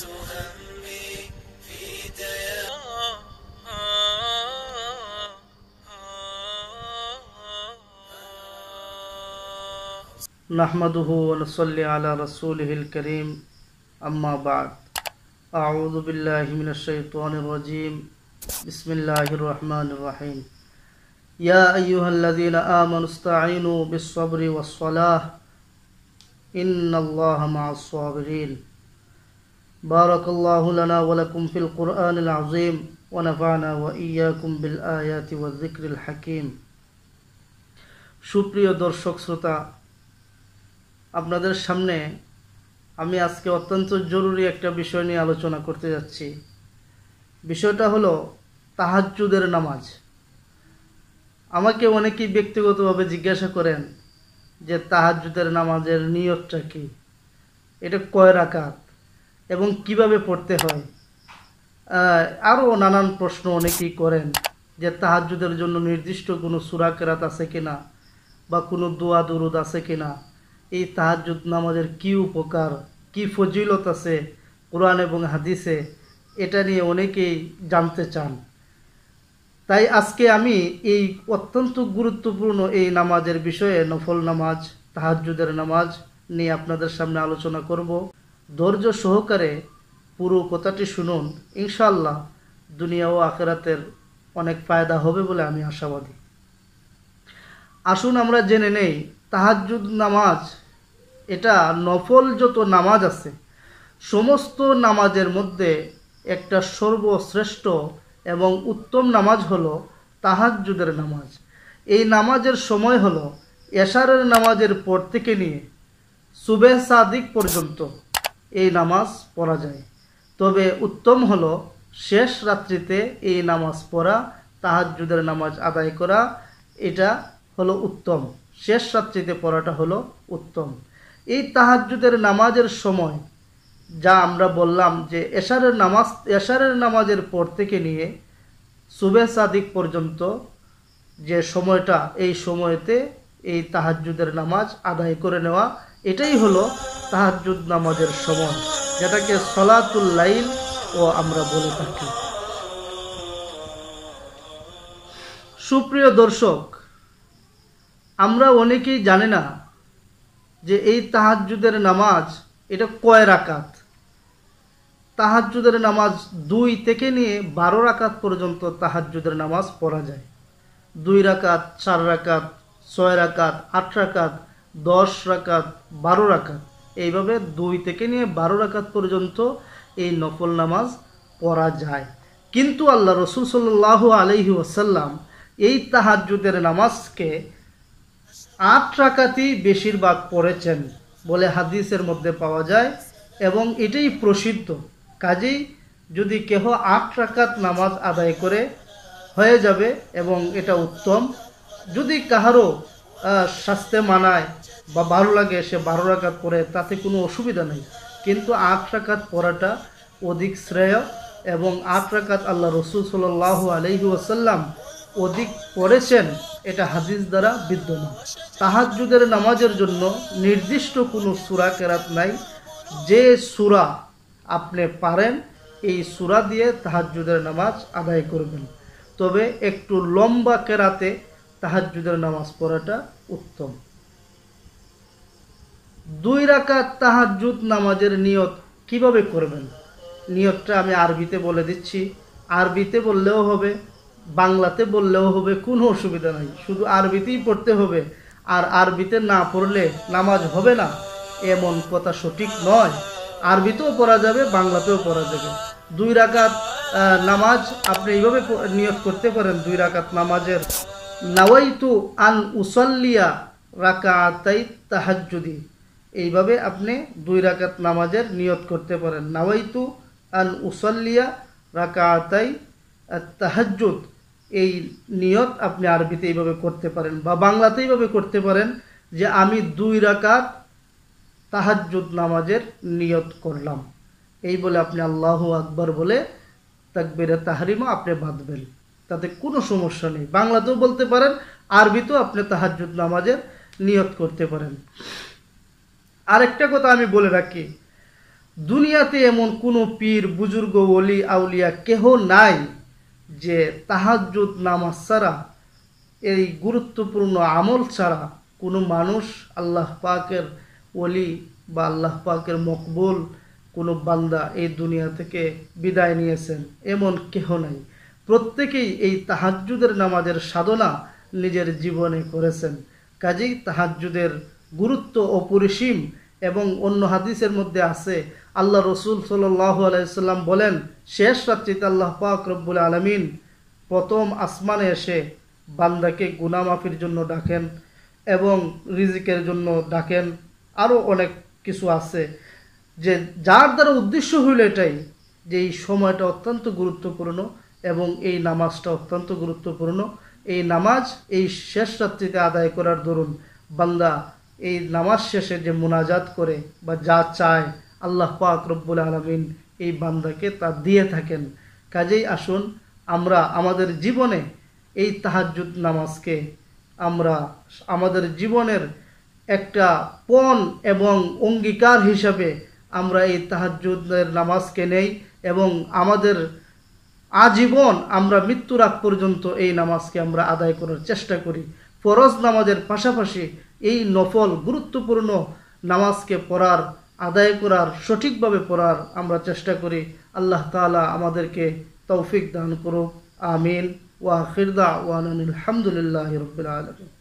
نحمده ونصلي على رسوله الكريم رسول بعد عماب بالله من الشيطان الرجيم بسم الله الرحمن الرحيم يا الذين یا استعينوا بالصبر و بصبری الله مع الصابرين بارك الله لنا ولكم في القرآن العظيم ونفعنا وإياكم بالآيات والذكر الحكيم সুপ্রিয় দর্শক শ্রোতা আপনাদের সামনে আমি আজকে অত্যন্ত জরুরি একটা বিষয় নিয়ে আলোচনা করতে যাচ্ছি বিষয়টা হলো তাহাজ্জুদের নামাজ আমাকে অনেকেই ব্যক্তিগতভাবে জিজ্ঞাসা করেন যে তাহাজ্জুদের নামাজের নিয়তটা কি এটা কয় রাকাত এবং কিভাবে পড়তে হয় আরও নানান প্রশ্ন অনেকেই করেন যে তাহাজুদের জন্য নির্দিষ্ট কোনো সুরাকেরাত আছে কিনা বা কোনো দোয়া দুরুদ আছে কিনা এই তাহাজুদ নামাজের কি উপকার কি ফজিলত আছে কোরআন এবং হাদিসে এটা নিয়ে অনেকেই জানতে চান তাই আজকে আমি এই অত্যন্ত গুরুত্বপূর্ণ এই নামাজের বিষয়ে নফল নামাজ তাহাজুদের নামাজ নিয়ে আপনাদের সামনে আলোচনা করব ধৈর্য সহকারে পুরো কথাটি শুনুন ইনশাল্লাহ দুনিয়া ও আখেরাতের অনেক ফায়দা হবে বলে আমি আশাবাদী আসুন আমরা জেনে নেই তাহাজুদ নামাজ এটা নফল যত নামাজ আছে সমস্ত নামাজের মধ্যে একটা সর্বশ্রেষ্ঠ এবং উত্তম নামাজ হলো তাহাজুদের নামাজ এই নামাজের সময় হলো এশারের নামাজের পর থেকে নিয়ে সুবেহ সাদিক পর্যন্ত এই নামাজ পড়া যায় তবে উত্তম হল শেষ রাত্রিতে এই নামাজ পড়া তাহাজুদের নামাজ আদায় করা এটা হলো উত্তম শেষ রাত্রিতে পড়াটা হলো উত্তম এই তাহাজুদের নামাজের সময় যা আমরা বললাম যে এশারের নামাজ এশারের নামাজের পর থেকে নিয়ে সুবে সাদিক পর্যন্ত যে সময়টা এই সময়তে এই তাহাজুদের নামাজ আদায় করে নেওয়া এটাই হলো তাহাজুদ নামাজের সময় যেটাকে সলাতুল লাইল ও আমরা বলে থাকি সুপ্রিয় দর্শক আমরা অনেকেই জানে না যে এই তাহাজুদের নামাজ এটা কয় রাকাত তাহাজুদের নামাজ দুই থেকে নিয়ে বারো রাকাত পর্যন্ত তাহাজুদের নামাজ পড়া যায় দুই রাকাত চার রাকাত ছয় রাকাত আট রাকাত দশ রাকাত বারো রাকাত এইভাবে দুই থেকে নিয়ে বারো রাকাত পর্যন্ত এই নফল নামাজ পড়া যায় কিন্তু আল্লাহ রসুল সাল্লাহ আলহি ওসাল্লাম এই তাহাজুদের নামাজকে আট রাকাতই বেশিরভাগ পড়েছেন বলে হাদিসের মধ্যে পাওয়া যায় এবং এটাই প্রসিদ্ধ কাজেই যদি কেহ আট রাকাত নামাজ আদায় করে হয়ে যাবে এবং এটা উত্তম যদি কাহারও স্বাস্থ্যে মানায় বা বারো লাগে সে বারো রাখাত পরে তাতে কোনো অসুবিধা নেই কিন্তু আট রাকাত পড়াটা অধিক শ্রেয় এবং আট রাকাত আল্লাহ রসুল সাল্লাহ আলহি ওসাল্লাম অধিক পড়েছেন এটা হাদিস দ্বারা বিদ্যমান তাহাজুদের নামাজের জন্য নির্দিষ্ট কোনো সুরা কেরাত নাই যে সুরা আপনি পারেন এই সুরা দিয়ে তাহাজুদের নামাজ আদায় করবেন তবে একটু লম্বা কেরাতে তাহাজুদের নামাজ পড়াটা উত্তম দুই রাকাত তাহাজুদ নামাজের নিয়ত কিভাবে করবেন নিয়তটা আমি আরবিতে বলে দিচ্ছি আরবিতে বললেও হবে বাংলাতে বললেও হবে কোনো অসুবিধা নাই শুধু আরবিতেই পড়তে হবে আর আরবিতে না পড়লে নামাজ হবে না এমন কথা সঠিক নয় আরবিতেও পড়া যাবে বাংলাতেও পড়া যাবে দুই রাকাত নামাজ আপনি এইভাবে নিয়োগ করতে পারেন দুই রাকাত নামাজের লাওয়াইতু আন উসল্লিয়া রাকাতাই তাহাজুদি এইভাবে আপনি দুই রাকাত নামাজের নিয়ত করতে পারেন নাওয়াইতু আন উসল্লিয়া রাকাতাই তাহাজুদ এই নিয়ত আপনি আরবিতে এইভাবে করতে পারেন বা বাংলাতে এইভাবে করতে পারেন যে আমি দুই রাকাত তাহাজুদ নামাজের নিয়ত করলাম এই বলে আপনি আল্লাহ আকবর বলে তাকবিরে তাহারিমা আপনি বাঁধবেন তাতে কোনো সমস্যা নেই বাংলাতেও বলতে পারেন আরবিতেও আপনি তাহাজুদ নামাজের নিয়ত করতে পারেন আরেকটা কথা আমি বলে রাখি দুনিয়াতে এমন কোনো পীর বুজুর্গ অলি আউলিয়া কেহ নাই যে তাহাজুদ নামাজ ছাড়া এই গুরুত্বপূর্ণ আমল ছাড়া কোনো মানুষ আল্লাহ পাকের অলি বা আল্লাহ পাকের মকবুল কোনো বান্দা এই দুনিয়া থেকে বিদায় নিয়েছেন এমন কেহ নাই প্রত্যেকেই এই তাহাজ্জুদের নামাজের সাধনা নিজের জীবনে করেছেন কাজেই তাহাজ্জুদের গুরুত্ব অপরিসীম এবং অন্য হাদিসের মধ্যে আছে আল্লাহ রসুল সাল্লাহ আলাইসাল্লাম বলেন শেষ রাত্রিতে আল্লাহ পাক রব্বুল আলমিন প্রথম আসমানে এসে বান্দাকে গুনামাফির জন্য ডাকেন এবং রিজিকের জন্য ডাকেন আরও অনেক কিছু আছে যে যার দ্বারা উদ্দেশ্য হইল এটাই যে এই সময়টা অত্যন্ত গুরুত্বপূর্ণ এবং এই নামাজটা অত্যন্ত গুরুত্বপূর্ণ এই নামাজ এই শেষ রাত্রিতে আদায় করার দরুন বান্দা এই নামাজ শেষে যে মোনাজাত করে বা যা চায় আল্লাহ পাক রব্বুল আলমিন এই বান্দাকে তা দিয়ে থাকেন কাজেই আসুন আমরা আমাদের জীবনে এই তাহাজুদ নামাজকে আমরা আমাদের জীবনের একটা পণ এবং অঙ্গীকার হিসাবে আমরা এই তাহাজুদের নামাজকে নেই এবং আমাদের আজীবন আমরা মৃত্যুর আগ পর্যন্ত এই নামাজকে আমরা আদায় করার চেষ্টা করি ফরজ নামাজের পাশাপাশি এই নফল গুরুত্বপূর্ণ নামাজকে পড়ার আদায় করার সঠিকভাবে পড়ার আমরা চেষ্টা করি আল্লাহ তালা আমাদেরকে তৌফিক দান করুক আমিন ওয়াখিরদা ওয়ান আলহামদুলিল্লাহ রবিল আলম